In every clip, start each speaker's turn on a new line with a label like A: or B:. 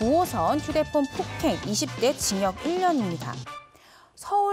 A: 9호선 휴대폰 폭행 20대 징역 1년입니다.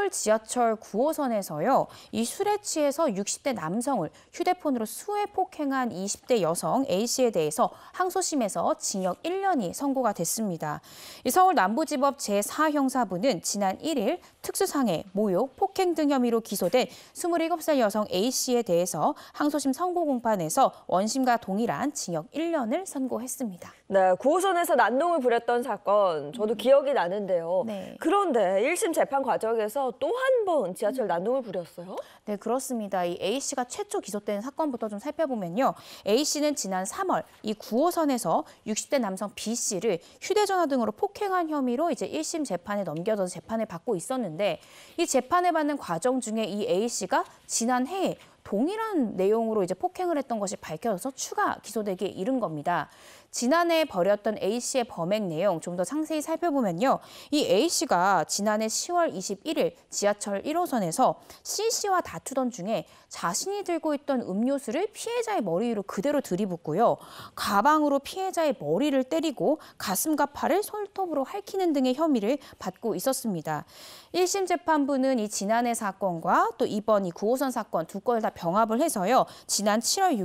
A: 서울 지하철 9호선에서요. 이 술에 취해서 60대 남성을 휴대폰으로 수해 폭행한 20대 여성 A씨에 대해서 항소심에서 징역 1년이 선고가 됐습니다. 이 서울 남부지법 제4형사부는 지난 1일 특수상해, 모욕, 폭행 등 혐의로 기소된 27살 여성 A씨에 대해서 항소심 선고 공판에서 원심과 동일한 징역 1년을 선고했습니다. 네, 9호선에서 난동을 부렸던 사건 저도 음. 기억이 나는데요. 네. 그런데 1심 재판 과정에서 또한번 지하철 음. 난동을 부렸어요? 네, 그렇습니다. 이 A 씨가 최초 기소된 사건부터 좀 살펴보면요. A 씨는 지난 3월 이 9호선에서 60대 남성 B 씨를 휴대전화 등으로 폭행한 혐의로 이제 1심 재판에 넘겨져서 재판을 받고 있었는데 이 재판을 받는 과정 중에 이 A 씨가 지난해 동일한 내용으로 이제 폭행을 했던 것이 밝혀져서 추가 기소되기에 이른 겁니다. 지난해 벌였던 A씨의 범행 내용 좀 더 상세히 살펴보면요. 이 A씨가 지난해 10월 21일 지하철 1호선에서 C씨와 다투던 중에 자신이 들고 있던 음료수를 피해자의 머리 위로 그대로 들이붓고요. 가방으로 피해자의 머리를 때리고 가슴과 팔을 손톱으로 핥히는 등의 혐의를 받고 있었습니다. 1심 재판부는 이 지난해 사건과 또 이번 이 9호선 사건 두 건을 다 병합을 해서요. 지난 7월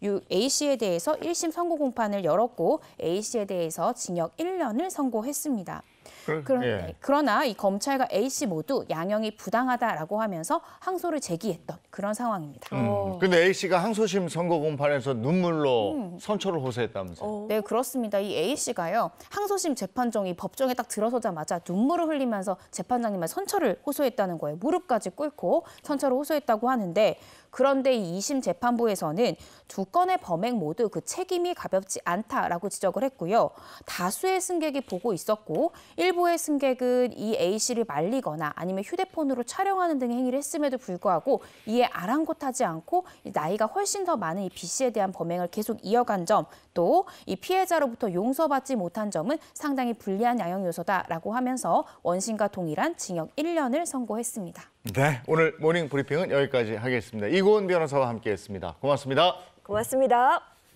A: 6일 A씨에 대해서 1심 선고 공판을 열었고 들었고 A씨에 대해서 징역 1년을 선고했습니다.
B: 그런, 예. 네.
A: 그러나 이 검찰과 A 씨 모두 양형이 부당하다라고 하면서 항소를 제기했던 그런 상황입니다. 음. 어.
B: 근데 A 씨가 항소심 선거 공판에서 눈물로 음. 선처를 호소했다면서요? 어.
A: 네, 그렇습니다. 이 A 씨가요 항소심 재판정이 법정에 딱 들어서자마자 눈물을 흘리면서 재판장님의 선처를 호소했다는 거예요. 무릎까지 꿇고 선처를 호소했다고 하는데 그런데 이 2심 재판부에서는 두 건의 범행 모두 그 책임이 가볍지 않다라고 지적을 했고요. 다수의 승객이 보고 있었고 일부의 승객은 이 A씨를 말리거나 아니면 휴대폰으로 촬영하는 등의 행위를 했음에도 불구하고 이에 아랑곳하지 않고 나이가 훨씬 더 많은 이 B씨에 대한 범행을 계속 이어간 점 또 이 피해자로부터 용서받지 못한 점은 상당히 불리한 양형 요소다라고 하면서 원심과 동일한 징역 1년을 선고했습니다.
B: 네, 오늘 모닝 브리핑은 여기까지 하겠습니다. 이고은 변호사와 함께했습니다. 고맙습니다. 고맙습니다.